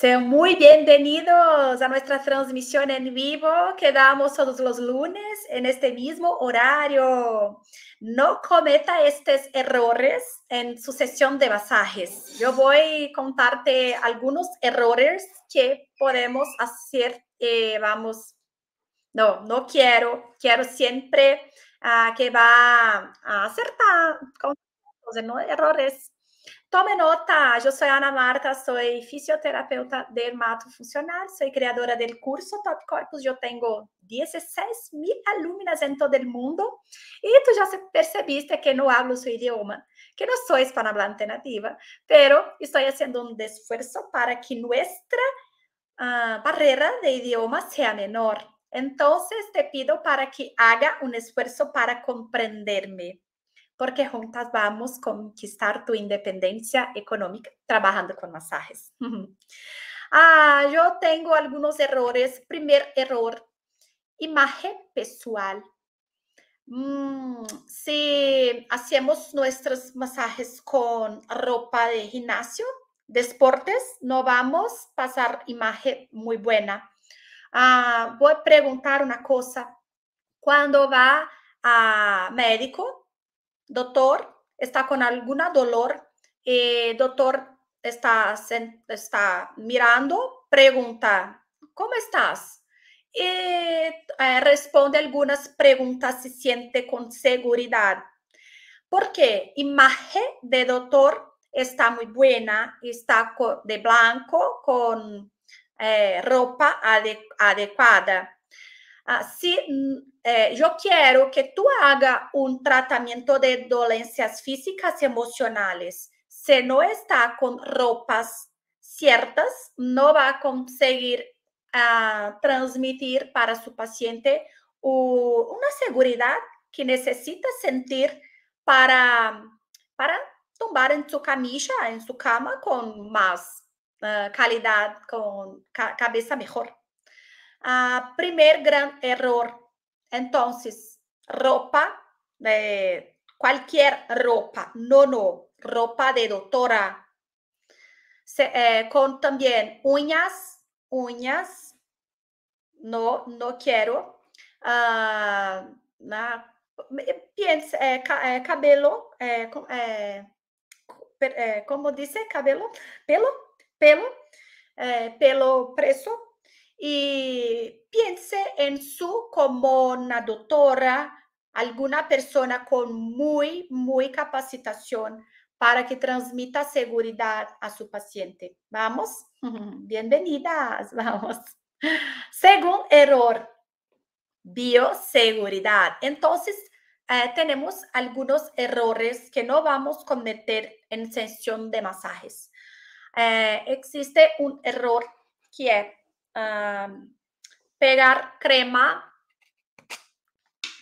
Sean muy bienvenidos a nuestra transmisión en vivo Quedamos todos los lunes en este mismo horario. No cometa estos errores en su sesión de masajes. Yo voy a contarte algunos errores que podemos hacer. Eh, vamos, no, no quiero, quiero siempre ah, que va a acertar con los errores Tome nota, eu sou Ana Marta, sou fisioterapeuta dermatofuncional, sou criadora do curso Top Corpus, eu tenho 16 mil alunas em todo o mundo e tu já percebiste que não hablo seu idioma, que não sou hispanohablante nativa, mas estou fazendo um esforço para que nossa uh, barreira de idioma seja menor. Então, te pido para que haga um esforço para compreender-me. porque juntas vamos a conquistar tu independencia económica trabajando con masajes. ah, yo tengo algunos errores. Primer error, imagen personal. Mm, si hacemos nuestros masajes con ropa de gimnasio, de deportes, no vamos a pasar imagen muy buena. Ah, voy a preguntar una cosa. Cuando va a médico, doctor, está con alguna dolor, eh, doctor está, mirando, pregunta, ¿cómo estás? Y eh, eh, responde algunas preguntas, y siente con seguridad. Porque imagen de doctor está muy buena, está de blanco con eh, ropa adecuada. se ah, si mm, eh, que tu haga um tratamento de doenças físicas e emocionales, se não está com ropas certas, não vai conseguir uh, transmitir para seu paciente uma segurança que necessita sentir para, para tombar em sua camisa, em sua cama com mais uh, com cabeça ca ah, primer grande error. Então, ropa, eh, cualquier ropa, não, no, ropa de doutora, Se, eh, con también uñas, uñas, não, não quero. Ah, na, piensa, eh, eh, cabelo, eh, como eh, eh, disse cabelo, pelo, pelo, pelo preso, y piense en su como una doctora, alguna persona con muy, muy capacitación para que transmita seguridad a su paciente. Vamos, bienvenidas, vamos. Según error, bioseguridad. Entonces, eh, tenemos algunos errores que no vamos a cometer en sesión de masajes. Eh, existe un error que pegar crema,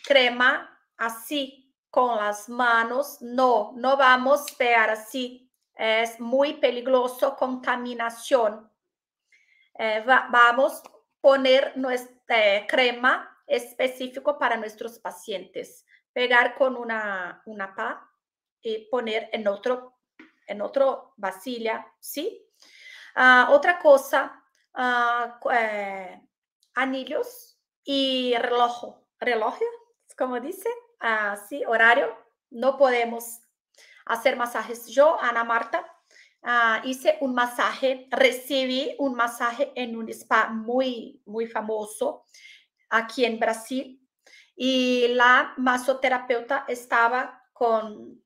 crema así con las manos. No, no vamos a pegar así. Es muy peligroso, contaminación. Eh, vamos a poner nuestra eh, crema específico para nuestros pacientes. Pegar con una, una pa y poner en otro, en otro vasilla, ¿sí? Ah, otra cosa Ah, eh, anillos y reloj, reloj, como dice, así, ah, horario. No podemos hacer masajes. Yo, Ana Marta, ah, hice un masaje, recibí un masaje en un spa muy, muy famoso aquí en Brasil y la masoterapeuta estaba con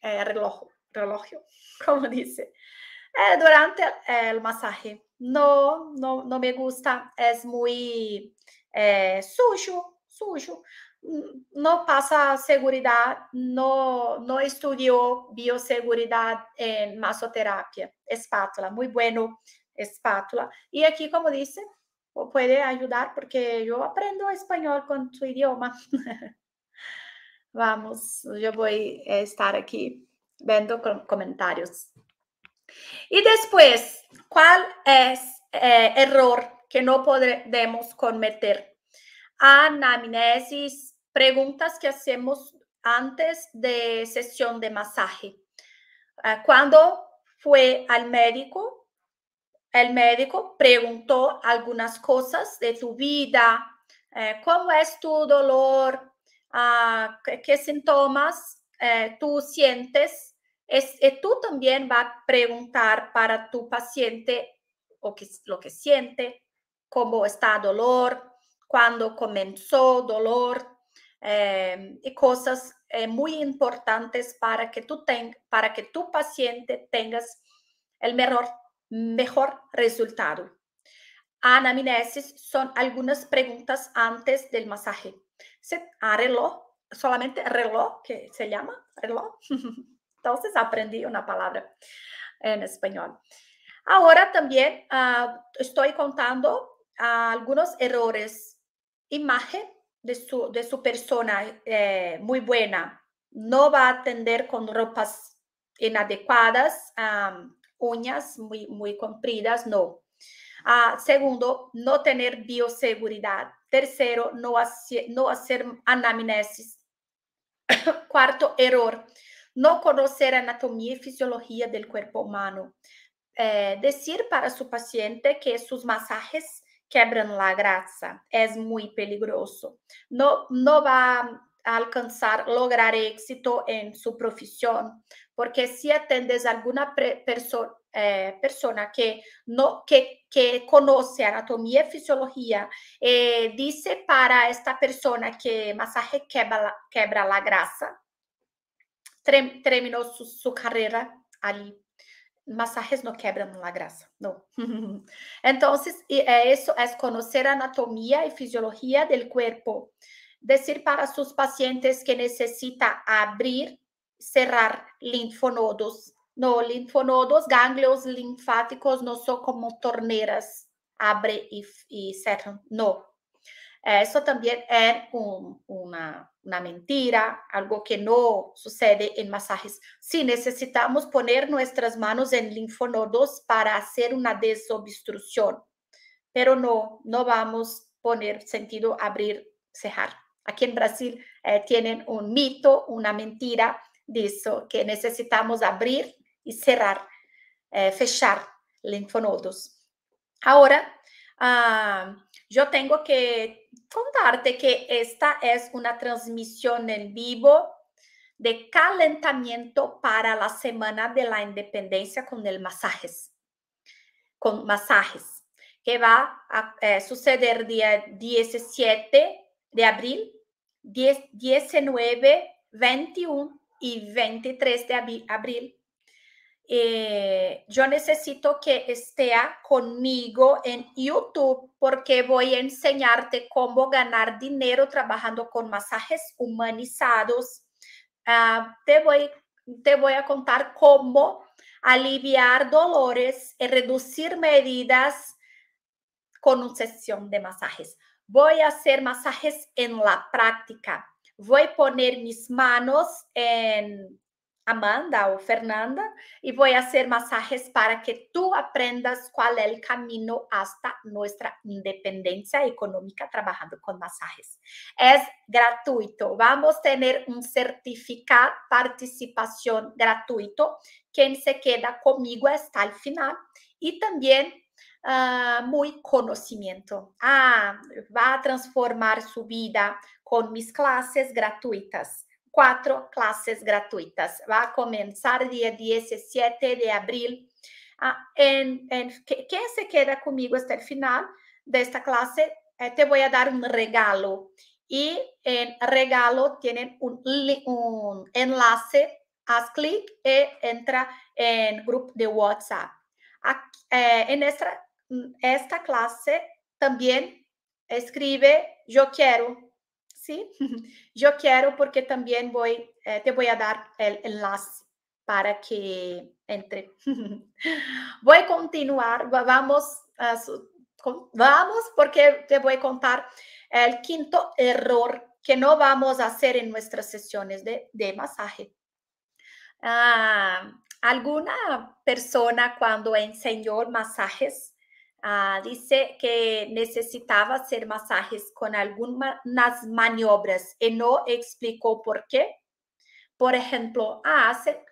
reloj, eh, reloj, como dice, eh, durante el masaje. No, no, no me gusta. Es muy eh, sucio, sucio. Mm, no pasa seguridad, no, no estudió bioseguridad en masoterapia, espátula, muy bueno espátula. Y aquí, como dice, puede ayudar porque yo aprendo español con tu idioma. Vamos, yo voy a estar aquí viendo comentarios. Y después, ¿cuál es el eh, error que no podemos cometer? Anamnesis, preguntas que hacemos antes de sesión de masaje. Ah, Cuando fue al médico, el médico preguntó algunas cosas de tu vida, eh, cómo es tu dolor, ah, qué, síntomas eh, tú sientes eh, tú también vas a preguntar para tu paciente o que, lo que siente, cómo está dolor, cuándo comenzó dolor em, y cosas eh, muy importantes para que, tú para que tu paciente tengas el mejor, mejor resultado. Anamnesis son algunas preguntas antes del masaje. Se, solamente reloj, que se llama reloj. Entonces aprendí una palabra en español. Ahora también ah, estoy contando ah, algunos errores, imagen de su, de su persona eh, muy buena. No va a atender con ropas inadecuadas, uñas muy, muy compridas, no. Ah, segundo, no tener bioseguridad. Tercero, no, no hacer anamnesis. Cuarto, error no conocer anatomía y fisiología del cuerpo humano, eh, decir para su paciente que sus masajes quebran la grasa es muy peligroso. No, no va a alcanzar, lograr éxito en su profesión, porque si atendes a alguna eh, persona, que, no, que, conoce anatomía y fisiología, eh, dice para esta persona que masaje quebra, quebra la grasa, terminó su, carrera allí. Masajes no quebran la grasa, no. Entonces, eh, eso es conocer anatomía y fisiología del cuerpo. Decir para sus pacientes que necesita abrir, cerrar linfonodos. No, linfonodos, ganglios linfáticos no son como torneras, abre y, y no. Eh, eso también es una, mentira, algo que no sucede en masajes. Sí, necesitamos poner nuestras manos en linfonodos para hacer una desobstrucción, pero no, no vamos a poner sentido abrir, cerrar. Aquí en Brasil eh, tienen un mito, una mentira de eso, que necesitamos abrir y cerrar, eh, fechar linfonodos. Ahora, ah, yo tengo que contarte que esta es una transmisión en vivo de calentamiento para la semana de la independencia con el masajes, con masajes, que va a eh, suceder día 17 de abril, 10, 19, 21 y 23 de abril eh, yo necesito que esté conmigo en YouTube porque voy a enseñarte cómo ganar dinero trabajando con masajes humanizados. Ah, te, voy, te voy a contar cómo aliviar dolores y reducir medidas con una sesión de masajes. Voy a hacer masajes en la práctica. Voy a poner mis manos en Amanda o Fernanda y voy a hacer masajes para que tú aprendas cuál es el camino hasta nuestra independencia económica trabajando con masajes. Es gratuito. Vamos a tener un certificado participación gratuito. Quien se queda conmigo hasta el final y también ah, muy conocimiento. Ah, va a transformar su vida con mis clases gratuitas cuatro clases gratuitas. Va a comenzar el día 17 de abril. Ah, en, se queda conmigo hasta el final de esta clase, eh, te voy a dar un regalo. Y en regalo tienen un, un enlace. Haz clic y entra en grupo de WhatsApp. Eh, en esta, esta clase también escribe yo quiero ¿sí? Yo quiero porque también eh, te voy a dar el enlace para que entre. voy a continuar, vamos, vamos porque te voy a contar el quinto error que no vamos a hacer en nuestras sesiones de, de masaje. Ah, alguna persona cuando enseñó masajes Ah, dice que necesitaba hacer masajes con algunas maniobras y no explicó por qué. Por ejemplo, hace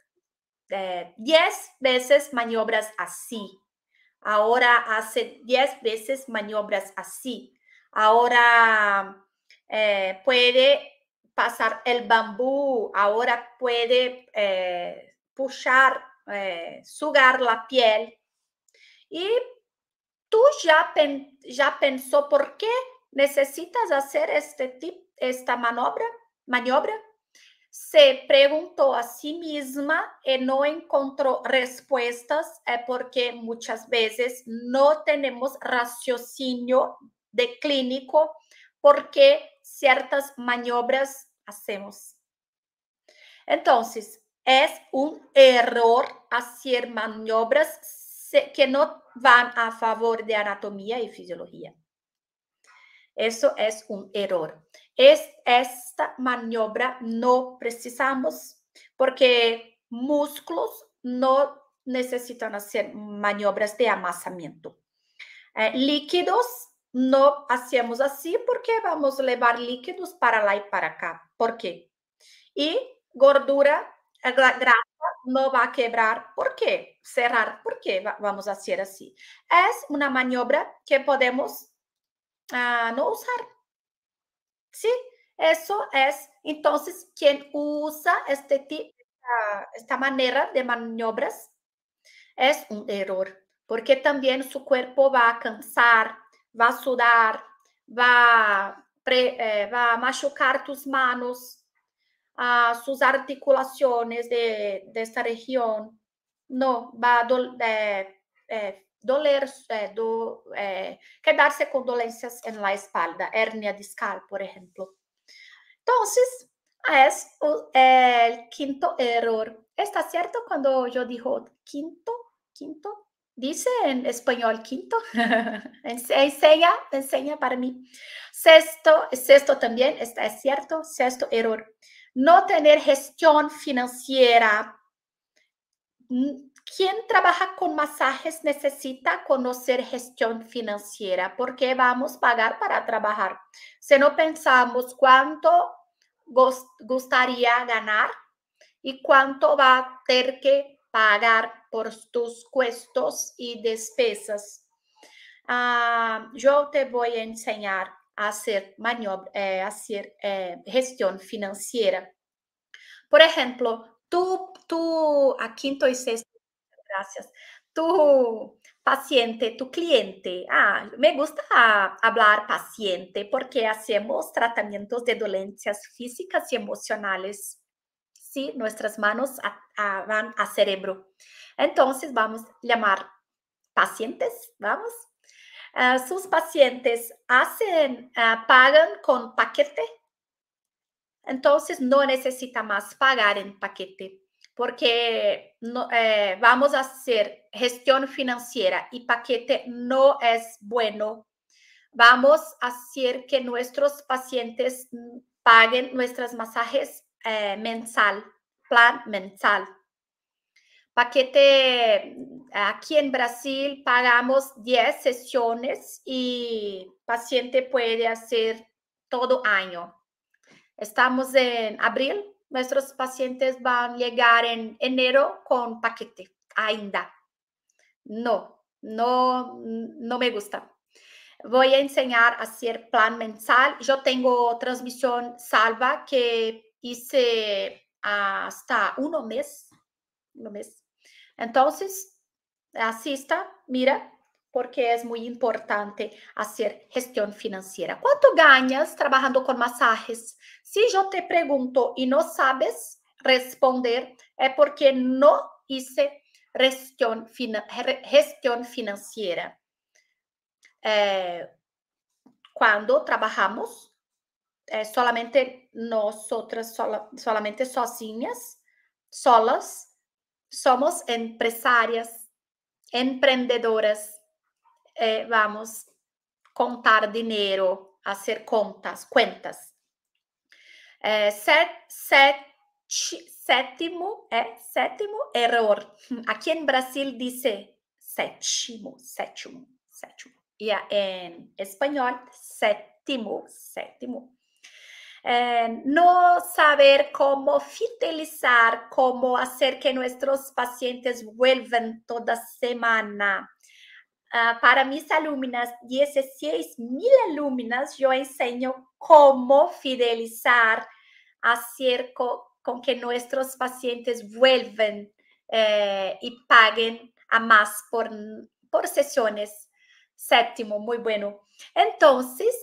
10 eh, veces maniobras así. Ahora hace 10 veces maniobras así. Ahora eh, puede pasar el bambú. Ahora puede eh, eh sugar la piel. Y tu já, pen, já pensou por que necessitas fazer este tipo, esta manobra, manobra Se perguntou a si mesma e não encontrou respostas, é eh, porque muitas vezes não temos raciocínio de clínico porque certas maniobras fazemos Então, é um erro fazer manobras que no van a favor de anatomía y fisiología. Eso es un error. Es, esta maniobra no precisamos porque músculos no necesitan hacer maniobras de amasamiento. Eh, líquidos no hacemos así porque vamos a llevar líquidos para allá y para acá. ¿Por qué? Y gordura, eh, grasa no va a quebrar. ¿Por qué? Cerrar. ¿Por qué vamos a hacer así? Es una maniobra que podemos ah, no usar. ¿Sí? Eso es, entonces, quien usa este tipo, esta, manera de maniobras es un error, porque también su cuerpo va a cansar, va a sudar, va, eh, va a machucar tus manos, a sus articulaciones de, esta región. No, va a eh, eh, doler, eh, quedarse con dolencias en la espalda, hernia discal, por ejemplo. Entonces, es el quinto error. ¿Está cierto cuando yo digo quinto? ¿Quinto? Dice en español quinto. enseña, enseña para mí. Sexto, sexto también, está es cierto, sexto error no tener gestión financiera. Mm, Quien trabaja con masajes necesita conocer gestión financiera porque vamos a pagar para trabajar. Si no pensamos cuánto gustaría ganar y cuánto va a tener que pagar por tus costos y despesas. Ah, yo te voy a enseñar hacer, maniobra, eh, hacer eh, gestión financiera. Por ejemplo, tú, tú, a quinto y sexto, gracias, tu paciente, tu cliente, ah, me gusta hablar paciente porque hacemos tratamientos de dolencias físicas y emocionales. Sí, nuestras manos van a cerebro. Entonces vamos a llamar pacientes, vamos, Ah, sus pacientes hacen, ah, pagan con paquete, entonces no necesita más pagar en paquete, porque no, eh, vamos a hacer gestión financiera y paquete no es bueno. Vamos a hacer que nuestros pacientes mm, paguen nuestros masajes eh, mensal, plan mensal paquete, aquí en Brasil pagamos 10 sesiones y paciente puede hacer todo año. Estamos en abril, nuestros pacientes van a llegar en enero con paquete, ainda. No, no, no me gusta. Voy a enseñar a hacer plan mensal. Yo tengo transmisión salva que hice hasta uno mes, uno mes. Entonces, assista, mira, porque é muito importante fazer gestão financeira. Quanto ganhas trabalhando com massagens? Se eu te pergunto e não sabes responder, é porque não hice gestão fina gestión financiera. Quando eh, trabalhamos trabajamos eh, solamente nosotras, sola, solamente sozinhas, solas, somos empresárias, empreendedoras, eh, vamos contar dinheiro, fazer contas, contas. É, eh, set, set, sétimo é eh, sétimo erro. Aqui em Brasil diz sétimo, sétimo, sétimo. E em espanhol sétimo, sétimo. Eh, no saber cómo fidelizar, cómo hacer que nuestros pacientes vuelvan toda semana. Ah, para mis alumnas, 16 mil alumnas, yo enseño cómo fidelizar, hacer con que nuestros pacientes vuelven eh, y paguen a más por, por sesiones. Séptimo, muy bueno. Entonces,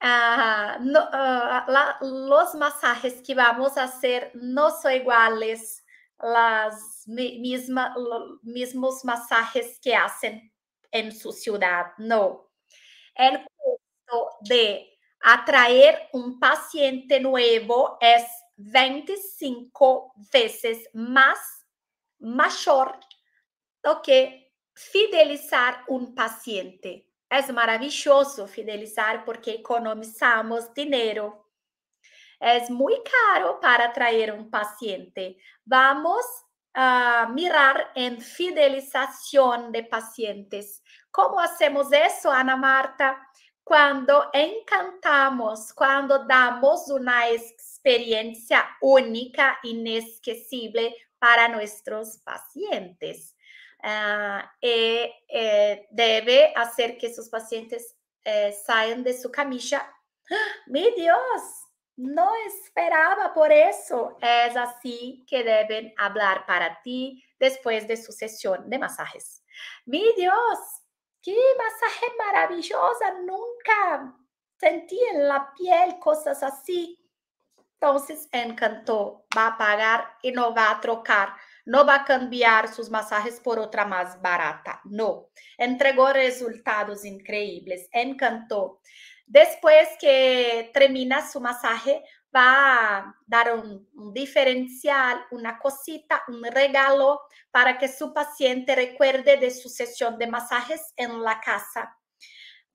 Ah, ah, los masajes que vamos a hacer no son iguales las los mismos masajes que hacen en su ciudad, no. El costo de atraer un paciente nuevo es 25 veces más mayor que fidelizar un paciente. É maravilhoso fidelizar porque economizamos dinheiro. É muito caro para atrair um paciente. Vamos uh, mirar em fidelização de pacientes. Como fazemos isso, Ana Marta? Quando encantamos, quando damos uma experiência única, inesquecível para nossos pacientes. Ah, eh, eh, e hacer hacer que sus pacientes eh, saiam de su camilla ¡Mi Dios! no esperaba por eso. Es así que deben hablar para ti después de su sesión de masajes. Mi Dios, qué masaje maravillosa. Nunca sentí en la piel cosas así. Entonces, encantó, va a pagar y no va a trocar no va a cambiar sus masajes por otra más barata. No. Entregó resultados increíbles. Encantó. Después que termina su masaje, va a dar un, diferencial, una cosita, un regalo para que su paciente recuerde de su sesión de masajes en la casa.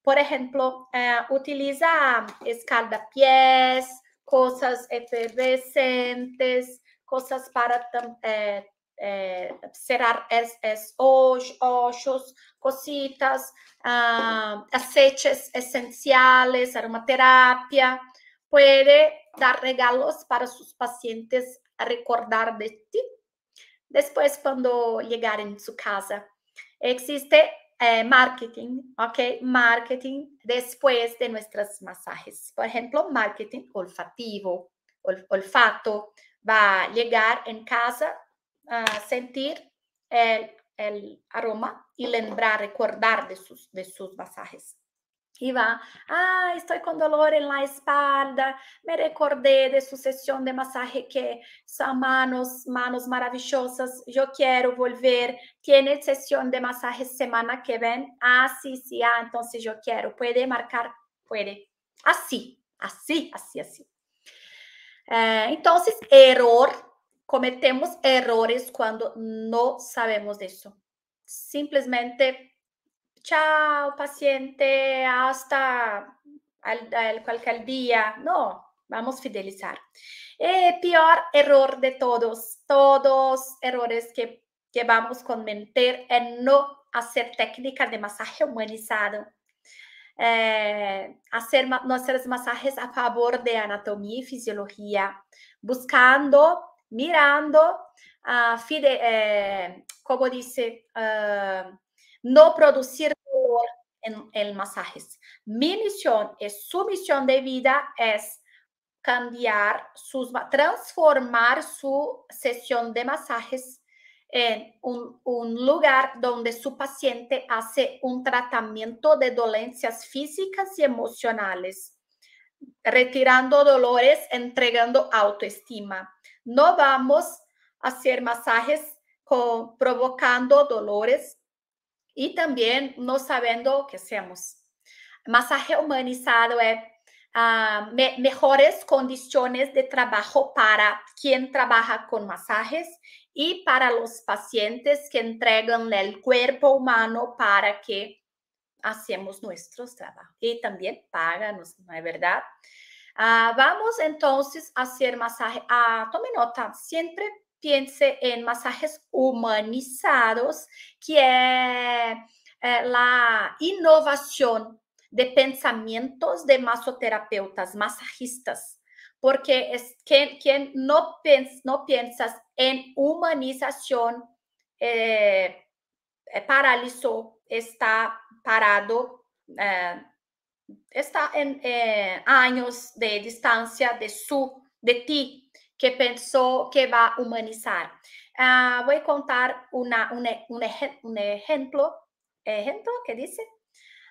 Por ejemplo, eh, utiliza escaldapiés, cosas efervescentes, cosas para eh, cerrar es, cositas, ah, aceites esenciales, aromaterapia. Puede dar regalos para sus pacientes recordar de ti. Después, cuando llegar a su casa, existe eh, marketing, ¿ok? Marketing después de nuestros masajes. Por ejemplo, marketing olfativo, olfato. Va a llegar en casa sentir el, el, aroma y lembrar, recordar de sus, de sus masajes. Y va, ah, estoy con dolor en la espalda, me recordé de su sesión de masaje que son manos, manos maravillosas, yo quiero volver, tiene sesión de masaje semana que ven, ah, sí, sí, ah, entonces yo quiero, puede marcar, puede, así, así, así, así. Eh, entonces, error cometemos errores cuando no sabemos de eso. Simplemente, chao paciente, hasta el cualquier día. No, vamos a fidelizar. El peor error de todos, todos errores que, vamos a cometer es no hacer técnicas de masaje humanizado. Eh, no hacer masajes a favor de anatomía y fisiología, buscando mirando, a fide, eh, como dice, eh, no producir dolor en, el masajes. Mi misión y su misión de vida es cambiar, sus, transformar su sesión de masajes en un, lugar donde su paciente hace un tratamiento de dolencias físicas y emocionales, retirando dolores, entregando autoestima. No vamos a hacer masajes provocando dolores y también no sabiendo qué que hacemos. Masaje humanizado es ah, mejores condiciones de trabajo para quien trabaja con masajes y para los pacientes que entregan el cuerpo humano para que hacemos nuestros trabajos y también pagan, ¿no es verdad? Ah, vamos entonces a hacer masaje. a ah, tome nota, siempre piense en masajes humanizados, que es eh, la innovación de pensamientos de masoterapeutas, masajistas, porque es quien, no, piensa no en humanización eh, eh, paralizó, está parado está en eh, años de distancia de su, de ti, que pensó que va a humanizar. Ah, voy a contar una, un, e, ej, un, ejemplo, ejemplo que dice.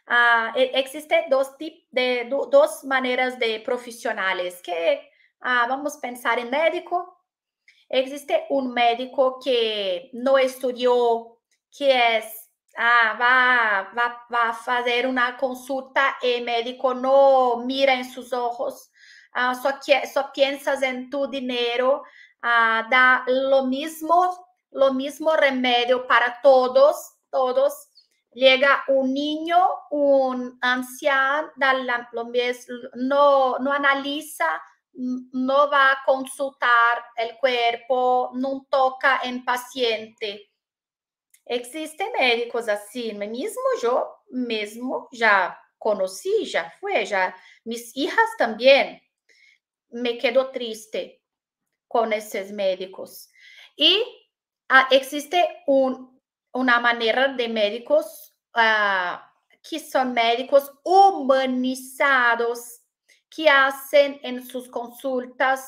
Ah, e, existe dos, tip de, dos maneras de profesionales que ah, vamos a pensar en médico. Existe un médico que no estudió, que es Ah, va, va, va a hacer una consulta el médico no mira en sus ojos, ah, piensas en tu dinero, ah, da lo mismo lo mismo remedio para todos, todos. Llega un niño, un anciano, no, no analiza no va a consultar el cuerpo, no toca en paciente. É existem médicos assim, mesmo eu mesmo já conheci, já fui, já mis hijas também me quedo triste com esses médicos. E ah, existe um, uma maneira de médicos ah, que são médicos humanizados que fazem em suas consultas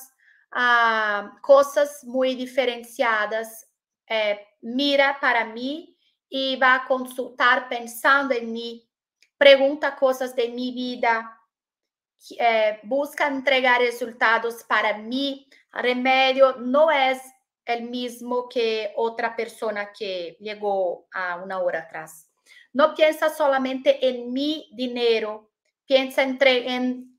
ah, coisas muito diferenciadas eh, mira para mí y va a consultar pensando en mí, pregunta cosas de mi vida, eh, busca entregar resultados para mí. Remedio no es el mismo que otra persona que llegó a una hora atrás. No piensa solamente en mi dinero, piensa en,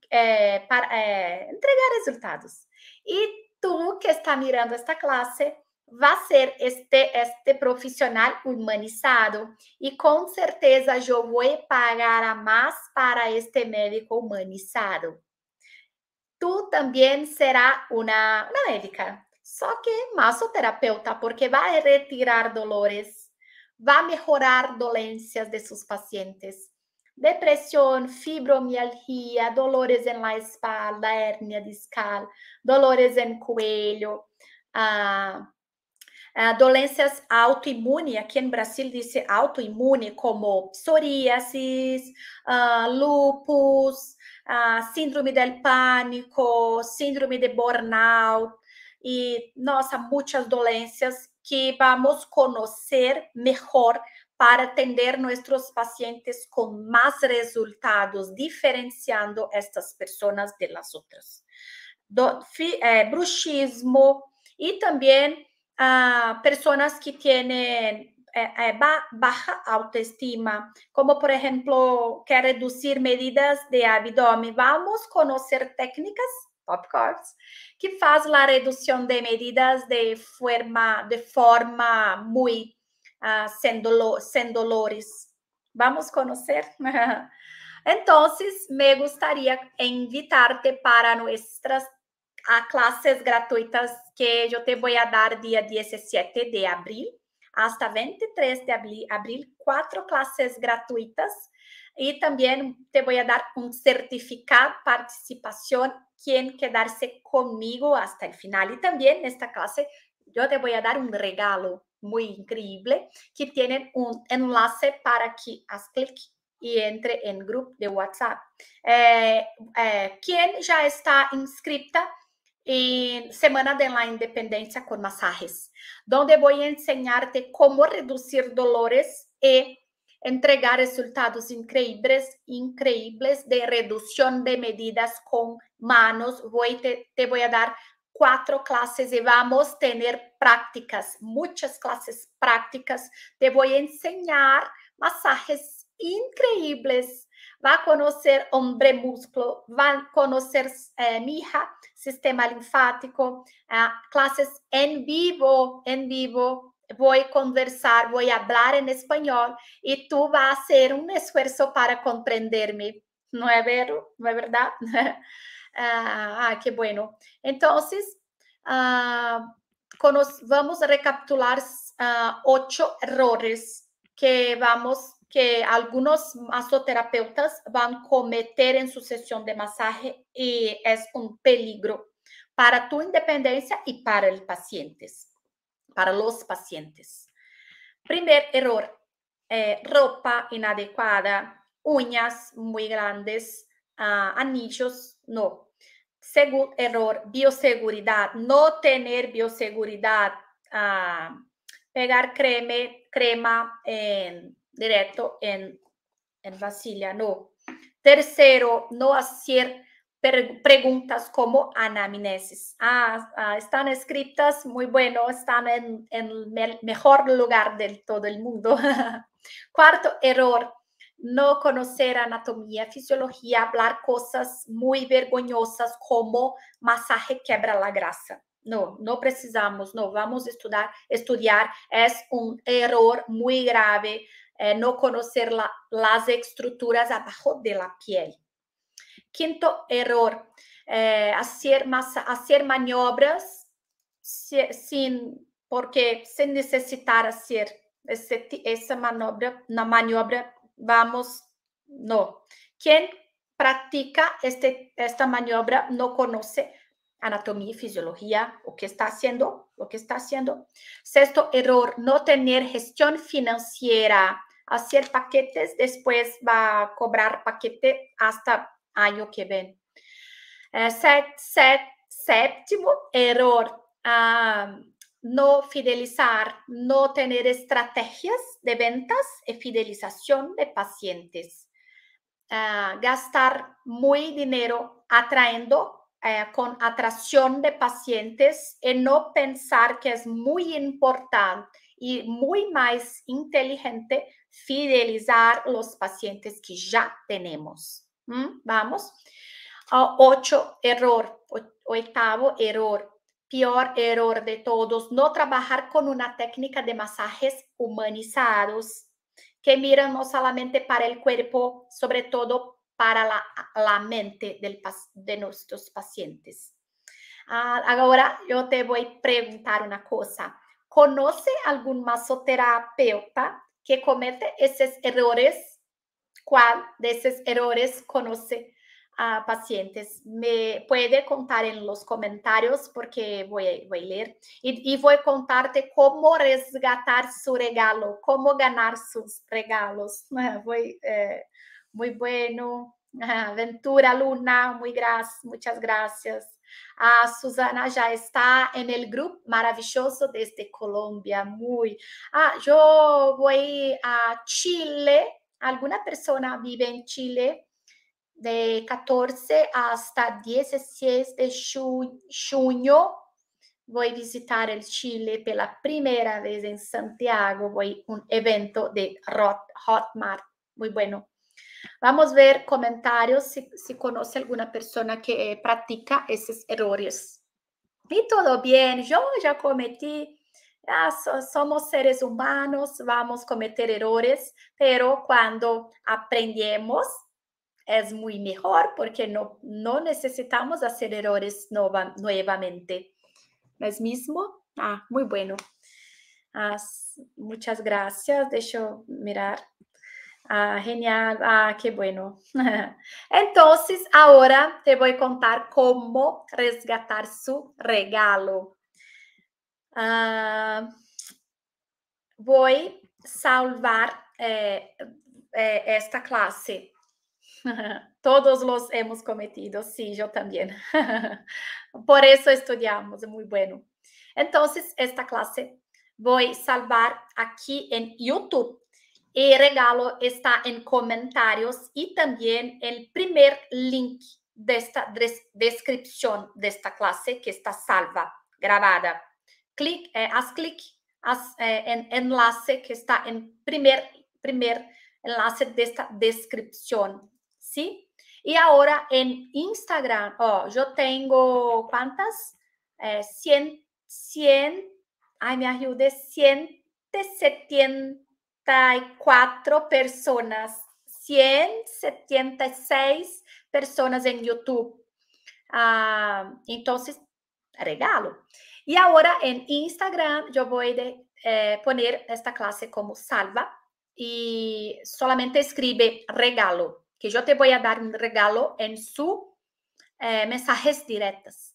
eh, eh, entregar resultados. Y tú que está mirando esta clase, vai ser este, este profissional humanizado e com certeza eu vou pagar a mais para este médico humanizado. Tu também será uma, uma médica, só que massoterapeuta, porque vai retirar dolores, vai melhorar dolências de seus pacientes. Depressão, fibromialgia, dolores em espalda, hérnia discal, dolores em coelho, ah, eh, doenças autoimunes, aqui no Brasil diz autoimune, como psoríasis, uh, ah, lupus, uh, síndrome del pânico, síndrome de burnout, e, nossa, muitas doenças que vamos conhecer melhor para atender nossos pacientes com mais resultados, diferenciando estas pessoas das outras. Do, fi, eh, bruxismo e também a personas que tienen eh, eh, baja autoestima, como por ejemplo que reducir medidas de abdomen. Vamos a conocer técnicas, pop que faz la reducción de medidas de forma, de forma muy ah, sin, sin dolores. Vamos a conocer. Entonces, me gustaría invitarte para nuestras a classes gratuitas que eu te vou dar dia 17 de abril hasta 23 de abril, abril quatro classes gratuitas e também te vou dar um certificado de participação quem quedar-se comigo até o final e também nesta classe eu te vou dar um regalo muito incrível que tem um enlace para que as clique e entre em grupo de WhatsApp. Eh, eh, quem já está inscrita eh, Semana de la Independencia con masajes, donde voy a enseñarte cómo reducir dolores y entregar resultados increíbles, increíbles de reducción de medidas con manos. Voy, te, te voy a dar quatro classes e vamos ter práticas, muitas classes práticas. Te vou ensinar massagens incríveis va a conocer hombre músculo, va a conocer eh, mija, sistema linfático, eh, clases en vivo, en vivo. Voy a conversar, voy a hablar en español y tú vas a hacer un esfuerzo para comprenderme. ¿No es, vero? ¿No es verdad? Ah, ah, qué bueno. Entonces, ah, vamos a recapitular ah, ocho errores que vamos que algunos masoterapeutas van a cometer en su sesión de masaje y es un peligro para tu independencia y para el paciente, para los pacientes. Primer error, eh, ropa inadecuada, uñas muy grandes, ah, anillos, no. Segundo error, bioseguridad, no tener bioseguridad, ah, pegar creme, crema en directo en, en no. Tercero, no hacer preguntas como anamnesis. Ah, ah, están escritas, muy bueno, están en, el mejor lugar de todo el mundo. Cuarto error, no conocer anatomía, fisiología, hablar cosas muy vergonzosas como masaje quebra la grasa. No, no precisamos, no, vamos a estudiar, estudiar es un error muy grave eh, no conocer las estructuras abajo de la piel. Quinto error, eh, hacer, hacer maniobras sin, porque sin necesitar hacer esa maniobra, una maniobra, vamos, no. Quien practica este, esta maniobra no conoce anatomía y fisiología, o qué está haciendo, lo que está haciendo. Sexto error, no tener gestión financiera, hacer paquetes, después va a cobrar paquete hasta año que ven. Eh, séptimo error, no fidelizar, no tener estrategias de ventas y fidelización de pacientes. Ah, gastar muy dinero atrayendo eh, con atracción de pacientes y no pensar que es muy importante y muy más inteligente fidelizar los pacientes que ya tenemos. ¿Mm? Vamos. Ah, ocho, error. octavo, error. Peor error de todos, no trabajar con una técnica de masajes humanizados que miran no solamente para el cuerpo, sobre todo para la, mente del, de nuestros pacientes. Ah, ahora yo te voy a preguntar una cosa. ¿Conoce algún masoterapeuta que comete esos errores? ¿Cuál de esos errores conoce a ah, pacientes? Me puede contar en los comentarios porque voy, a leer y, voy a contarte cómo resgatar su regalo, cómo ganar sus regalos. Voy, a eh, muy bueno. Ventura Luna, muy gracias, muchas gracias. A ah, Susana ya está en el grupo maravilloso desde este Colombia, muy. Ah, yo voy a Chile. Alguna persona vive en Chile de 14 hasta 16 de junio. Voy a visitar el Chile por la primera vez en Santiago. Voy a un evento de Hotmart. Muy bueno. Vamos a ver comentarios si, conoce alguna persona que eh, practica esos errores. Y todo bien, yo ya cometí, somos seres humanos, vamos a cometer errores, pero cuando aprendemos es muy mejor porque no, no necesitamos hacer errores nuevamente. ¿No es mismo? Ah, muy bueno. Ah, muchas gracias. dejo mirar Ah, genial. Ah, que bueno. então, agora te vou contar como resgatar seu regalo. Ah, voy salvar eh, eh, esta classe. Todos los hemos cometido, sí, eu também. Por estudamos, é Muito bueno. Então, esta classe vou salvar aqui em YouTube. El regalo está en comentarios y también el primer link de esta descripción de esta clase que está salva, grabada. Eh, haz clic eh, enlace que está en primer, primer enlace de esta descripción, ¿sí? Y ahora en Instagram, oh, yo tengo, ¿cuántas? 100, eh, 100, ay, me ayude, 170 34 personas, 176 pessoas em YouTube. Ah, então, regalo. E agora, em Instagram, eu vou eh, poner esta classe como salva e solamente escreve regalo, que eu te vou dar um regalo em su eh, mensagens diretas.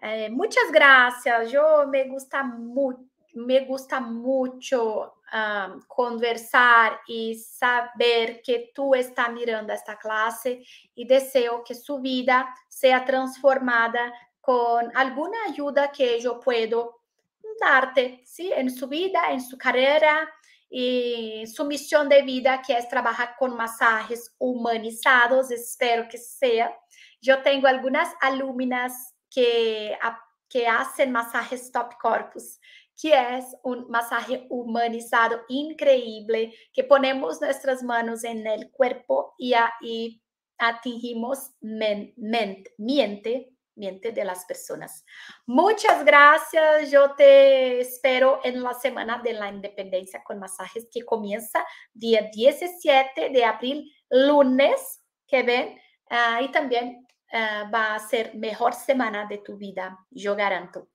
Eh, muitas graças, eu me gusta muito, me gusta muito um, conversar e saber que tu está mirando esta classe e desejo que sua vida seja transformada com alguma ajuda que eu puedo te sim em sua vida, em sua carreira e sua missão de vida, que é trabalhar com massagens humanizados, espero que seja eu tenho algumas alumnas que, que hacen massagens top corpus que es un masaje humanizado increíble, que ponemos nuestras manos en el cuerpo y ahí atingimos men, mente miente, de las personas. Muchas gracias. Yo te espero en la Semana de la Independencia con masajes que comienza día 17 de abril, lunes, que ven. Ah, y también ah, va a ser mejor semana de tu vida, yo garanto.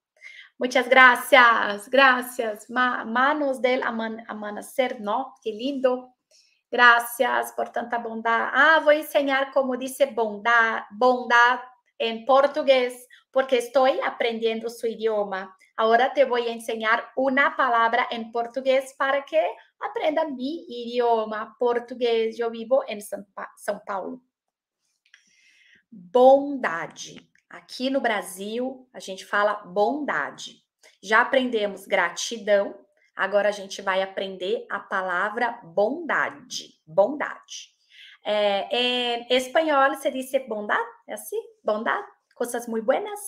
Muchas gracias, gracias. Ma manos del aman amanecer, ¿no? Que lindo. Gracias por tanta bondad. Ah, vou ensinar como dice bondad, bondad en portugués, porque estoy aprendiendo su idioma. Ahora te voy a enseñar una palabra en portugués para que aprenda mi idioma portugués. Yo vivo en São, pa São Paulo. Bondade. Aqui no Brasil, a gente fala bondade. Já aprendemos gratidão, agora a gente vai aprender a palavra bondade. Bondade. É, em é, espanhol se diz bondade, é assim? Bondade, coisas muito buenas,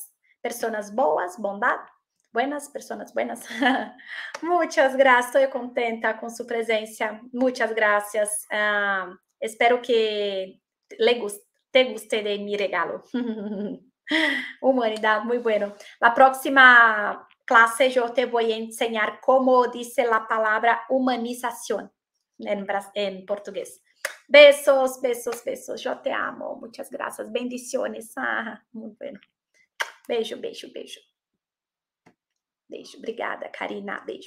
pessoas boas, bondade. Buenas, pessoas buenas. Muchas gracias, estou contenta com sua presença. Muitas graças. Uh, espero que le guste, te guste de mi regalo. Humanidad, muy bueno. La próxima clase yo te voy a enseñar cómo dice la palabra humanización en, en portugués. Besos, besos, besos. Yo te amo. Muchas gracias. Bendiciones. Ah, muy bueno. Beijo, beijo, beijo. Beijo. Obrigada, Karina. Beijo.